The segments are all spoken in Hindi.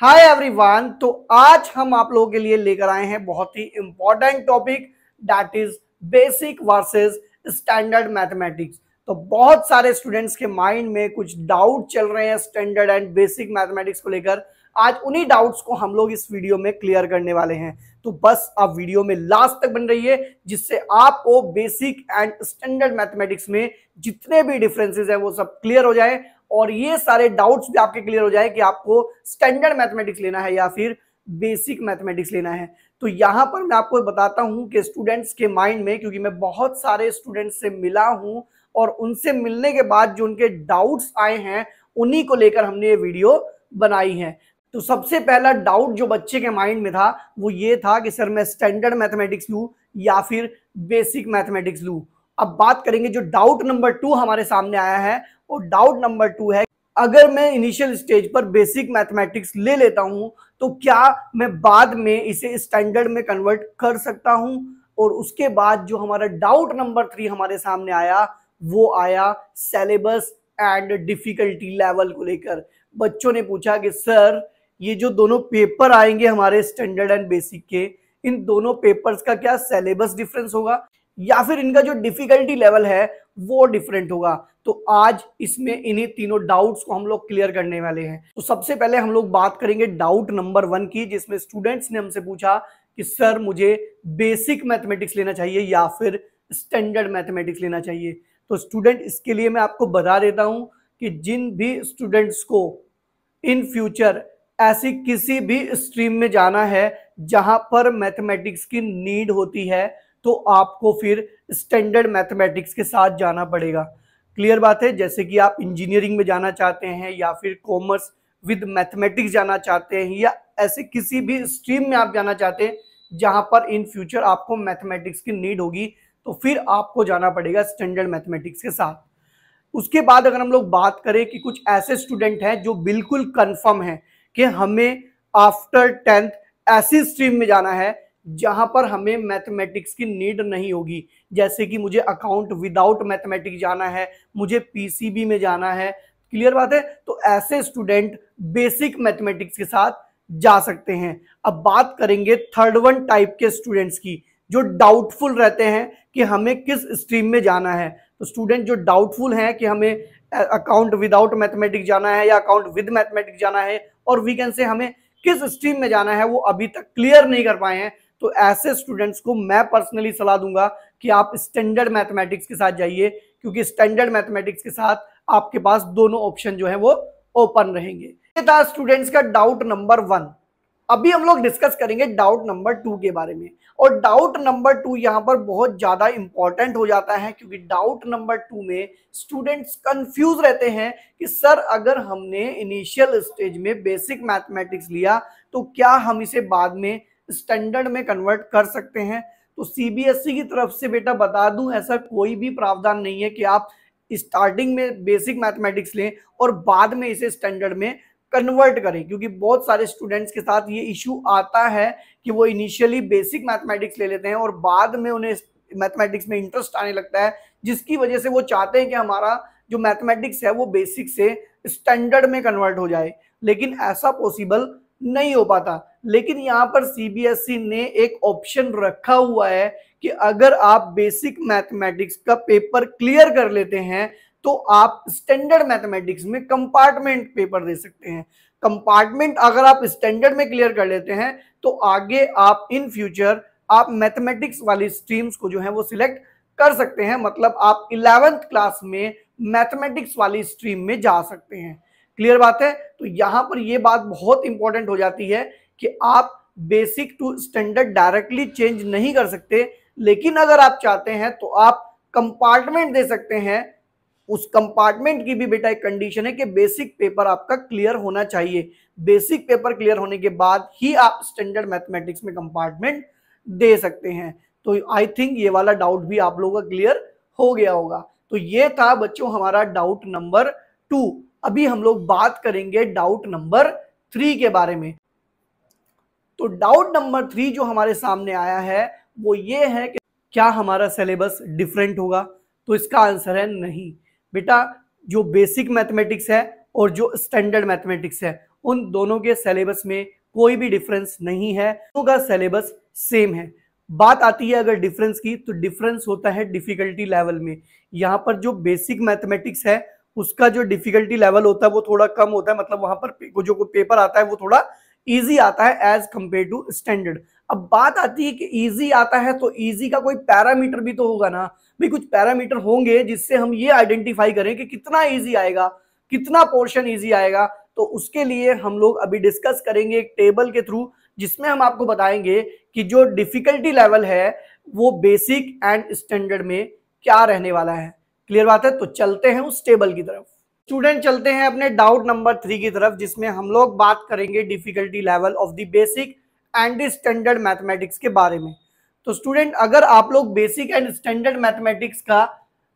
हाय एवरीवन तो आज हम आप लोगों के लिए लेकर आए हैं बहुत ही important topic that is basic versus standard mathematics तो बहुत सारे स्टूडेंट्स के माइंड में कुछ डाउट चल रहे हैं स्टैंडर्ड एंड बेसिक मैथमेटिक्स को लेकर आज उन्हीं डाउट्स को हम लोग इस वीडियो में क्लियर करने वाले हैं तो बस आप वीडियो में लास्ट तक बन रही है जिससे आपको बेसिक एंड स्टैंडर्ड मैथमेटिक्स में जितने भी डिफरेंसेस हैं वो सब क्लियर हो जाए और ये सारे डाउट्स भी आपके क्लियर हो जाए कि आपको स्टैंडर्ड मैथमेटिक्स लेना है या फिर बेसिक मैथमेटिक्स लेना है तो यहां पर मैं आपको बताता हूं कि स्टूडेंट्स के माइंड में क्योंकि मैं बहुत सारे स्टूडेंट्स से मिला हूं और उनसे मिलने के बाद जो उनके डाउट्स आए हैं उन्हीं को लेकर हमने ये वीडियो बनाई है तो सबसे पहला डाउट जो बच्चे के माइंड में था वो ये था कि सर मैं स्टैंडर्ड मैथमेटिक्स लू या फिर बेसिक मैथमेटिक्स लू अब बात करेंगे जो डाउट नंबर टू हमारे सामने आया है और डाउट नंबर टू है अगर मैं इनिशियल स्टेज पर बेसिक मैथमेटिक्स ले लेता हूं तो क्या मैं बाद में इसे स्टैंडर्ड में कन्वर्ट कर सकता हूं और उसके बाद जो हमारा डाउट नंबर थ्री हमारे सामने आया वो आया सेलेबस एंड डिफिकल्टी लेवल को लेकर बच्चों ने पूछा कि सर ये जो दोनों पेपर आएंगे हमारे स्टैंडर्ड एंड बेसिक के इन दोनों पेपर्स का क्या सेलेबस डिफरेंस होगा या फिर इनका जो डिफिकल्टी लेवल है वो डिफरेंट होगा तो आज इसमें इन्हीं तीनों डाउट्स को हम लोग क्लियर करने वाले हैं तो सबसे पहले हम लोग बात करेंगे डाउट नंबर वन की जिसमें स्टूडेंट्स ने हमसे पूछा कि सर मुझे बेसिक मैथमेटिक्स लेना चाहिए या फिर स्टैंडर्ड मैथमेटिक्स लेना चाहिए तो स्टूडेंट इसके लिए मैं आपको बता देता हूं कि जिन भी स्टूडेंट्स को इन फ्यूचर ऐसी किसी भी स्ट्रीम में जाना है जहां पर मैथमेटिक्स की नीड होती है तो आपको फिर स्टैंडर्ड मैथमेटिक्स के साथ जाना पड़ेगा क्लियर बात है जैसे कि आप इंजीनियरिंग में जाना चाहते हैं या फिर कॉमर्स विद मैथमेटिक्स जाना चाहते हैं या ऐसे किसी भी स्ट्रीम में आप जाना चाहते हैं जहां पर इन फ्यूचर आपको मैथमेटिक्स की नीड होगी तो फिर आपको जाना पड़ेगा स्टैंडर्ड मैथमेटिक्स के साथ उसके बाद अगर हम लोग बात करें कि कुछ ऐसे स्टूडेंट हैं जो बिल्कुल कन्फर्म है कि हमें आफ्टर टेंथ ऐसी स्ट्रीम में जाना है जहां पर हमें मैथमेटिक्स की नीड नहीं होगी जैसे कि मुझे अकाउंट विदाउट मैथमेटिक्स जाना है मुझे पीसीबी में जाना है क्लियर बात है तो ऐसे स्टूडेंट बेसिक मैथमेटिक्स के साथ जा सकते हैं अब बात करेंगे थर्ड वन टाइप के स्टूडेंट्स की जो डाउटफुल रहते हैं कि हमें किस स्ट्रीम में जाना है तो स्टूडेंट जो डाउटफुल हैं कि हमें अकाउंट विदाउट मैथमेटिक्स जाना है या अकाउंट विद मैथमेटिक्स जाना है और वी कैन से हमें किस स्ट्रीम में जाना है वो अभी तक क्लियर नहीं कर पाए हैं तो ऐसे स्टूडेंट्स को मैं पर्सनली सलाह दूंगा कि आप स्टैंडर्ड मैथमेटिक्स के साथ जाइए क्योंकि स्टैंडर्ड मैथमेटिक्स के साथ आपके पास दोनों ऑप्शन जो है वो ओपन रहेंगे ये था स्टूडेंट्स का डाउट नंबर वन अभी हम लोग डिस्कस करेंगे डाउट नंबर टू के बारे में और डाउट नंबर टू यहाँ पर बहुत ज़्यादा इंपॉर्टेंट हो जाता है क्योंकि डाउट नंबर टू में स्टूडेंट्स कंफ्यूज रहते हैं कि सर अगर हमने इनिशियल स्टेज में बेसिक मैथमेटिक्स लिया तो क्या हम इसे बाद में स्टैंडर्ड में कन्वर्ट कर सकते हैं तो सीबीएसई e की तरफ से बेटा बता दूं ऐसा कोई भी प्रावधान नहीं है कि आप स्टार्टिंग में बेसिक मैथमेटिक्स लें और बाद में इसे स्टैंडर्ड में कन्वर्ट करें क्योंकि बहुत सारे स्टूडेंट्स के साथ ये इशू आता है कि वो इनिशियली बेसिक मैथमेटिक्स ले लेते हैं और बाद में उन्हें मैथमेटिक्स में इंटरेस्ट आने लगता है जिसकी वजह से वो चाहते हैं कि हमारा जो मैथमेटिक्स है वो बेसिक से स्टैंडर्ड में कन्वर्ट हो जाए लेकिन ऐसा पॉसिबल नहीं हो पाता लेकिन यहाँ पर सीबीएसई e ने एक ऑप्शन रखा हुआ है कि अगर आप बेसिक मैथमेटिक्स का पेपर क्लियर कर लेते हैं तो आप स्टैंडर्ड मैथमेटिक्स में कंपार्टमेंट पेपर दे सकते हैं कंपार्टमेंट अगर आप स्टैंडर्ड में क्लियर कर लेते हैं तो आगे आप इन फ्यूचर आप मैथमेटिक्स वाली स्ट्रीम्स को जो है वो सिलेक्ट कर सकते हैं मतलब आप इलेवेंथ क्लास में मैथमेटिक्स वाली स्ट्रीम में जा सकते हैं क्लियर बात है तो यहां पर यह बात बहुत इंपॉर्टेंट हो जाती है कि आप basic to standard directly change नहीं कर सकते लेकिन अगर आप चाहते हैं तो आप कंपार्टमेंट दे सकते हैं उस कंपार्टमेंट की भी बेटा एक कंडीशन है कि बेसिक पेपर आपका क्लियर होना चाहिए बेसिक पेपर क्लियर होने के बाद ही आप स्टैंडर्ड मैथमेटिक्स में कंपार्टमेंट दे सकते हैं तो आई थिंक ये वाला डाउट भी आप लोगों का क्लियर हो गया होगा तो ये था बच्चों हमारा डाउट नंबर टू अभी हम लोग बात करेंगे डाउट नंबर थ्री के बारे में तो डाउट नंबर थ्री जो हमारे सामने आया है वो ये है कि क्या हमारा सिलेबस डिफरेंट होगा तो इसका आंसर है नहीं बेटा जो बेसिक मैथमेटिक्स है और जो स्टैंडर्ड मैथमेटिक्स है उन दोनों के सिलेबस में कोई भी डिफरेंस नहीं है उनका तो सिलेबस सेम है बात आती है अगर डिफरेंस की तो डिफरेंस होता है डिफिकल्टी लेवल में यहाँ पर जो बेसिक मैथमेटिक्स है उसका जो डिफिकल्टी लेवल होता है वो थोड़ा कम होता है मतलब वहां पर जो पेपर आता है वो थोड़ा ईजी आता है एज कंपेयर टू स्टैंडर्ड अब बात आती है कि ईजी आता है तो ईजी का कोई पैरामीटर भी तो होगा ना भाई कुछ पैरामीटर होंगे जिससे हम ये आइडेंटिफाई करें कि कितना ईजी आएगा कितना पोर्शन ईजी आएगा तो उसके लिए हम लोग अभी डिस्कस करेंगे एक टेबल के थ्रू जिसमें हम आपको बताएंगे कि जो डिफिकल्टी लेवल है वो बेसिक एंड स्टैंडर्ड में क्या रहने वाला है क्लियर बात है तो चलते हैं उस टेबल की तरफ स्टूडेंट चलते हैं अपने डाउट नंबर थ्री की तरफ जिसमें हम लोग बात करेंगे difficulty level of the basic and standard mathematics के बारे में तो स्टूडेंट अगर आप लोग बेसिक एंड स्टैंडर्ड मैथमेटिक्स का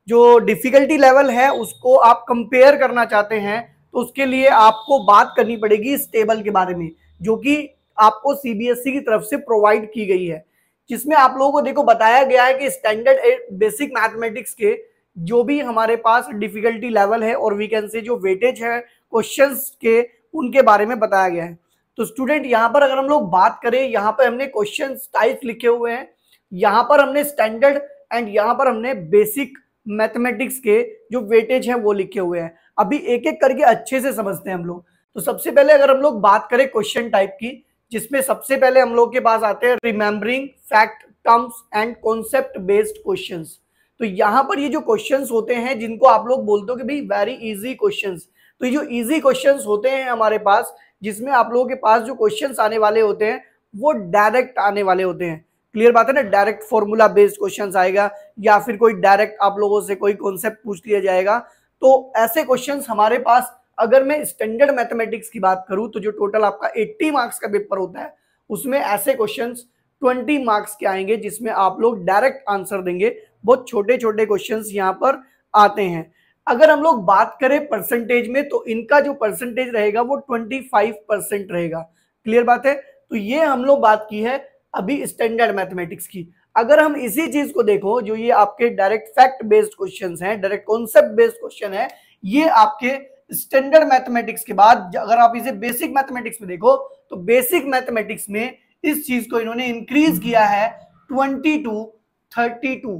जो डिफिकल्टी लेवल है उसको आप कंपेयर करना चाहते हैं तो उसके लिए आपको बात करनी पड़ेगी इस टेबल के बारे में जो कि आपको सीबीएसई e की तरफ से प्रोवाइड की गई है जिसमें आप लोगों को देखो बताया गया है कि स्टैंडर्ड बेसिक मैथमेटिक्स के जो भी हमारे पास डिफिकल्टी लेवल है और वी कैन से जो वेटेज है क्वेश्चन के उनके बारे में बताया गया है तो स्टूडेंट यहाँ पर अगर हम लोग बात करें यहाँ पर हमने क्वेश्चन टाइप लिखे हुए हैं यहाँ पर हमने स्टैंडर्ड एंड यहाँ पर हमने बेसिक मैथमेटिक्स के जो वेटेज है वो लिखे हुए हैं अभी एक एक करके अच्छे से समझते हैं हम लोग तो सबसे पहले अगर हम लोग बात करें क्वेश्चन टाइप की जिसमें सबसे पहले हम लोग के पास आते हैं remembering fact terms and concept based questions तो यहां पर ये जो क्वेश्चन होते हैं जिनको आप लोग बोलते हो कि भाई वेरी इजी क्वेश्चन तो ये जो इजी क्वेश्चंस होते हैं हमारे पास जिसमें आप लोगों के पास जो क्वेश्चन आने वाले होते हैं वो डायरेक्ट आने वाले होते हैं क्लियर बात है ना डायरेक्ट फॉर्मूला बेस्ड क्वेश्चन आएगा या फिर कोई डायरेक्ट आप लोगों से कोई कॉन्सेप्ट पूछ लिया जाएगा तो ऐसे क्वेश्चन हमारे पास अगर मैं स्टैंडर्ड मैथमेटिक्स की बात करूं तो जो टोटल आपका एट्टी मार्क्स का पेपर होता है उसमें ऐसे क्वेश्चन 20 मार्क्स के आएंगे जिसमें आप लोग डायरेक्ट आंसर देंगे बहुत छोटे छोटे क्वेश्चन यहाँ पर आते हैं अगर हम लोग बात करें परसेंटेज में तो इनका जो परसेंटेज रहेगा वो ट्वेंटी फाइव परसेंट रहेगा क्लियर बात है तो ये हम लोग बात की है अभी स्टैंडर्ड मैथमेटिक्स की अगर हम इसी चीज को देखो जो ये आपके डायरेक्ट फैक्ट बेस्ड क्वेश्चन है डायरेक्ट कॉन्सेप्ट बेस्ड क्वेश्चन है ये आपके स्टैंडर्ड मैथमेटिक्स के बाद अगर आप इसे बेसिक मैथमेटिक्स में देखो तो बेसिक मैथमेटिक्स में इस चीज को इन्होंने इंक्रीज किया है twenty to thirty two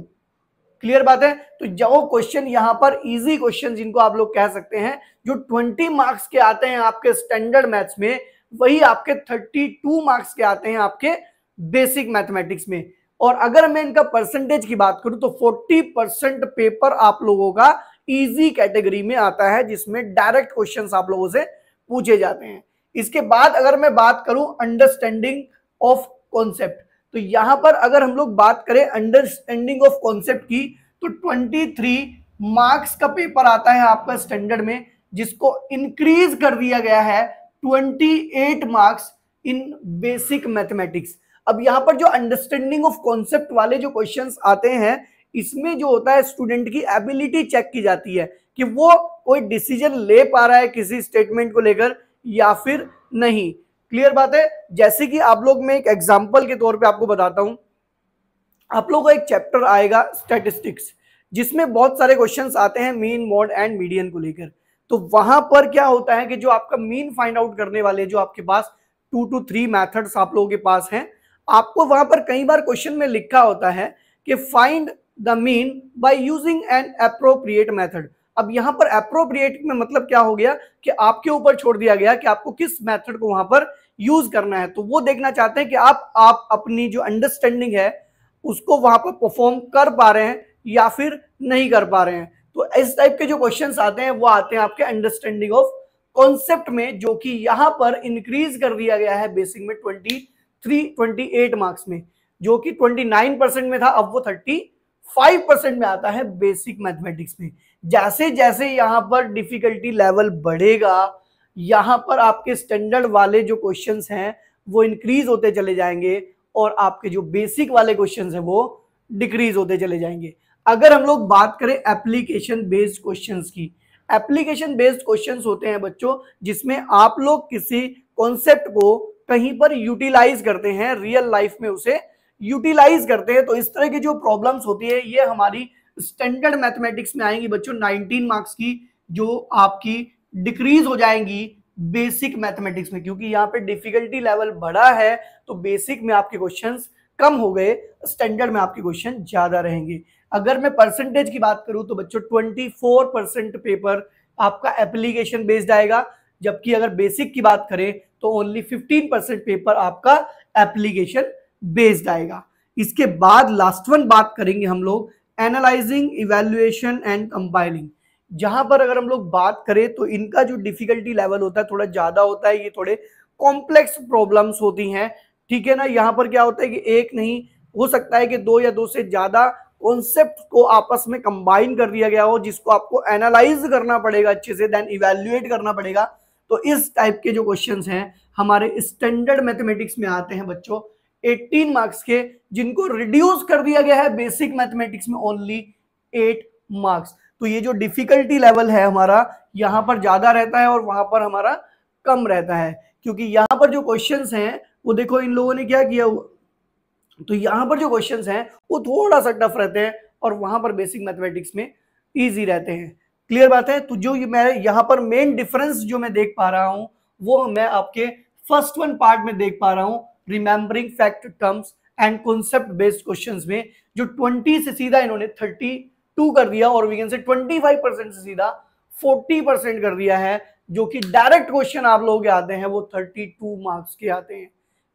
clear बात है तो जो क्वेश्चन यहाँ पर इजी क्वेश्चन जिनको आप लोग कह सकते हैं जो 20 मार्क्स के आते हैं आपके स्टैंडर्ड मैथ्स में वही आपके 32 मार्क्स के आते हैं आपके बेसिक मैथमेटिक्स में और अगर मैं इनका परसेंटेज की बात करूं तो 40 परसेंट पेपर आप लोगों का इजी कैटेगरी में आता है जिसमें डायरेक्ट क्वेश्चन आप लोगों से पूछे जाते हैं इसके बाद अगर मैं बात करूं अंडरस्टैंडिंग ऑफ कॉन्सेप्ट तो यहां पर अगर हम लोग बात करें अंडरस्टैंडिंग ऑफ कॉन्सेप्ट की तो 23 मार्क्स का पेपर आता है आपका स्टैंडर्ड में जिसको इंक्रीज कर दिया गया है 28 मार्क्स इन बेसिक मैथमेटिक्स अब यहां पर जो अंडरस्टैंडिंग ऑफ कॉन्सेप्ट वाले जो क्वेश्चन आते हैं इसमें जो होता है स्टूडेंट की एबिलिटी चेक की जाती है कि वो कोई डिसीजन ले पा रहा है किसी स्टेटमेंट को लेकर या फिर नहीं क्लियर बात है जैसे कि आप लोग मैं एक एग्जाम्पल के तौर पर आपको बताता हूं आप लोग का एक चैप्टर आएगा स्टेटिस्टिक्स जिसमें बहुत सारे क्वेश्चन आते हैं मीन मोड एंड मीडियन को लेकर तो वहां पर क्या होता है कि जो आपका मीन फाइंड आउट करने वाले जो आपके पास टू टू थ्री मैथड्स आप लोगों के पास हैं आपको वहां पर कई बार क्वेश्चन में लिखा होता है कि find the mean by using an appropriate method अब यहां पर अप्रोप्रिएट में मतलब क्या हो गया कि आपके ऊपर छोड़ दिया गया कि आपको किस मेथड को वहां पर यूज करना है तो वो देखना चाहते हैं कि आप आप अपनी जो अंडरस्टैंडिंग है उसको वहां पर परफॉर्म कर पा रहे हैं या फिर नहीं कर पा रहे हैं तो इस टाइप के जो क्वेश्चंस आते हैं वो आते हैं आपके अंडरस्टैंडिंग ऑफ कॉन्सेप्ट में जो कि यहाँ पर इंक्रीज कर दिया गया है बेसिक में twenty three twenty eight marks में जो कि ट्वेंटी नाइन परसेंट में था अब वो थर्टी फाइव परसेंट में आता है बेसिक मैथमेटिक्स में जैसे जैसे यहाँ पर डिफिकल्टी लेवल बढ़ेगा यहाँ पर आपके स्टैंडर्ड वाले जो क्वेश्चन हैं वो इंक्रीज होते चले जाएंगे और आपके जो बेसिक वाले क्वेश्चन हैं वो डिक्रीज होते चले जाएंगे अगर हम लोग बात करें एप्लीकेशन बेस्ड क्वेश्चंस की एप्लीकेशन बेस्ड क्वेश्चंस होते हैं बच्चों जिसमें आप लोग किसी कॉन्सेप्ट को कहीं पर यूटिलाइज करते हैं रियल लाइफ में उसे यूटिलाइज करते हैं तो इस तरह की जो प्रॉब्लम्स होती है ये हमारी स्टैंडर्ड मैथमेटिक्स में आएंगी बच्चों 19 मार्क्स की जो आपकी डिक्रीज हो जाएंगी बेसिक मैथमेटिक्स में क्योंकि यहाँ पे डिफिकल्टी लेवल बढ़ा है तो बेसिक में आपके क्वेश्चन कम हो गए स्टैंडर्ड में आपके क्वेश्चन ज्यादा रहेंगे अगर मैं परसेंटेज की बात करूं तो बच्चों फोर परसेंट पेपर आपका एप्लीकेशन बेस्ड आएगा जबकि अगर बेसिक की बात करें तो ओनली 15 परसेंट पेपर आपका एप्लीकेशन बेस्ड आएगा इसके बाद लास्ट वन बात करेंगे हम लोग एनालाइजिंग इवेल्युएशन एंड कंपाइलिंग जहां पर अगर हम लोग बात करें तो इनका जो डिफिकल्टी लेवल होता है थोड़ा ज्यादा होता है ये थोड़े कॉम्प्लेक्स प्रॉब्लम्स होती हैं ठीक है ना यहाँ पर क्या होता है कि एक नहीं हो सकता है कि दो या दो से ज्यादा कॉन्सेप्ट को आपस में कंबाइन कर दिया गया हो जिसको आपको एनालाइज करना पड़ेगा अच्छे से देन इवेल्युएट करना पड़ेगा तो इस टाइप के जो क्वेश्चंस हैं हमारे स्टैंडर्ड मैथमेटिक्स में आते हैं बच्चों 18 मार्क्स के जिनको रिड्यूस कर दिया गया है बेसिक मैथमेटिक्स में ओनली 8 मार्क्स तो ये जो डिफिकल्टी लेवल है हमारा यहाँ पर ज़्यादा रहता है और वहां पर हमारा कम रहता है क्योंकि यहाँ पर जो क्वेश्चन हैं वो देखो इन लोगों ने क्या किया हुआ तो यहाँ पर जो क्वेश्चन हैं वो थोड़ा सा टफ रहते हैं और वहां पर बेसिक मैथमेटिक्स में ईजी रहते हैं क्लियर बात है तो जो मैं यहाँ पर मेन डिफरेंस जो मैं देख पा रहा हूँ वो मैं आपके फर्स्ट वन पार्ट में देख पा रहा हूँ remembering fact terms and concept based question में जो ट्वेंटी से सीधा इन्होंने थर्टी टू कर दिया और we can say five percent से सीधा फोर्टी परसेंट कर दिया है जो कि डायरेक्ट क्वेश्चन आप लोगों के आते हैं वो थर्टी टू मार्क्स के आते हैं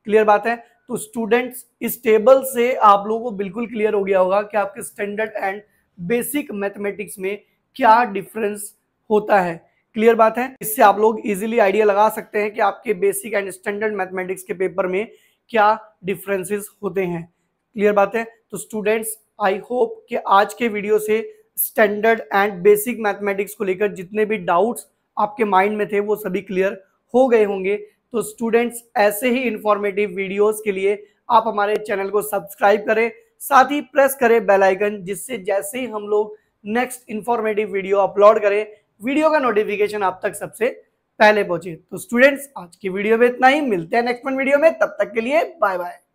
क्लियर बात है तो स्टूडेंट्स इस टेबल से आप लोगों को बिल्कुल क्लियर हो गया होगा कि आपके स्टैंडर्ड एंड बेसिक मैथमेटिक्स में क्या डिफरेंस होता है क्लियर बात है इससे आप लोग इजीली आइडिया लगा सकते हैं कि आपके बेसिक एंड स्टैंडर्ड मैथमेटिक्स के पेपर में क्या डिफरेंसेस होते हैं क्लियर बात है तो स्टूडेंट्स आई होप कि आज के वीडियो से स्टैंडर्ड एंड बेसिक मैथमेटिक्स को लेकर जितने भी डाउट्स आपके माइंड में थे वो सभी क्लियर हो गए होंगे तो स्टूडेंट्स ऐसे ही इंफॉर्मेटिव वीडियोस के लिए आप हमारे चैनल को सब्सक्राइब करें साथ ही प्रेस करें बेल आइकन जिससे जैसे ही हम लोग नेक्स्ट इंफॉर्मेटिव वीडियो अपलोड करें वीडियो का नोटिफिकेशन आप तक सबसे पहले पहुंचे तो स्टूडेंट्स आज की वीडियो में इतना ही मिलते हैं नेक्स्ट वन वीडियो में तब तक के लिए बाय बाय